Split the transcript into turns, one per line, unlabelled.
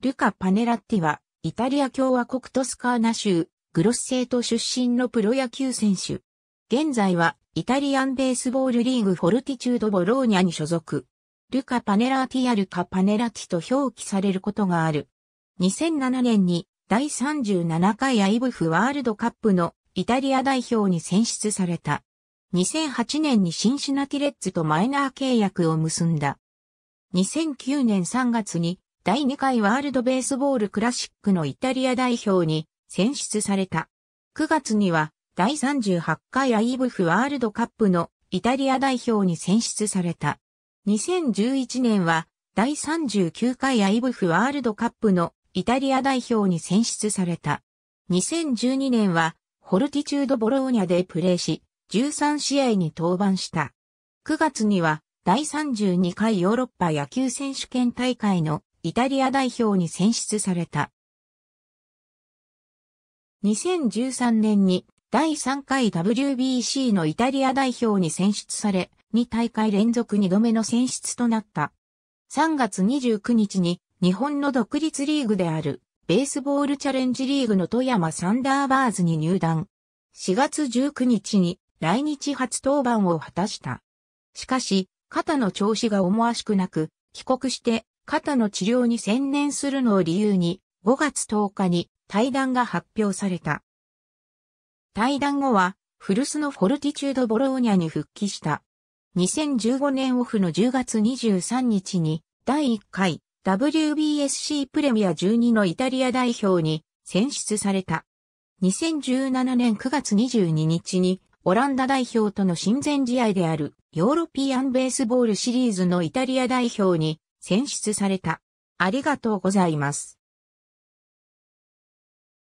ルカ・パネラッティは、イタリア共和国トスカーナ州、グロッセート出身のプロ野球選手。現在は、イタリアンベースボールリーグフォルティチュード・ボローニャに所属。ルカ・パネラーティやルカ・パネラティと表記されることがある。2007年に、第37回アイブフワールドカップのイタリア代表に選出された。2008年にシンシナティレッツとマイナー契約を結んだ。2009年3月に第2回ワールドベースボールクラシックのイタリア代表に選出された。9月には第38回アイブフワールドカップのイタリア代表に選出された。2011年は第39回アイブフワールドカップのイタリア代表に選出された。2012年はホルティチュードボローニャでプレーし、13試合に登板した。9月には第32回ヨーロッパ野球選手権大会のイタリア代表に選出された。2013年に第3回 WBC のイタリア代表に選出され、2大会連続2度目の選出となった。3月29日に日本の独立リーグであるベースボールチャレンジリーグの富山サンダーバーズに入団。4月19日に来日初登板を果たした。しかし、肩の調子が思わしくなく、帰国して肩の治療に専念するのを理由に、5月10日に対談が発表された。対談後は、古巣のフォルティチュードボローニャに復帰した。2015年オフの10月23日に、第1回 WBSC プレミア12のイタリア代表に選出された。2017年9月22日に、オランダ代表との親善試合であるヨーロピアンベースボールシリーズのイタリア代表に選出された。ありがと
うございます。